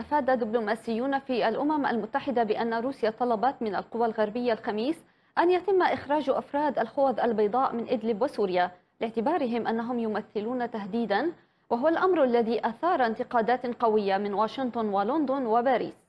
أفاد دبلوماسيون في الأمم المتحدة بأن روسيا طلبت من القوى الغربية الخميس أن يتم إخراج أفراد الخوذ البيضاء من إدلب وسوريا لاعتبارهم أنهم يمثلون تهديدا وهو الأمر الذي أثار انتقادات قوية من واشنطن ولندن وباريس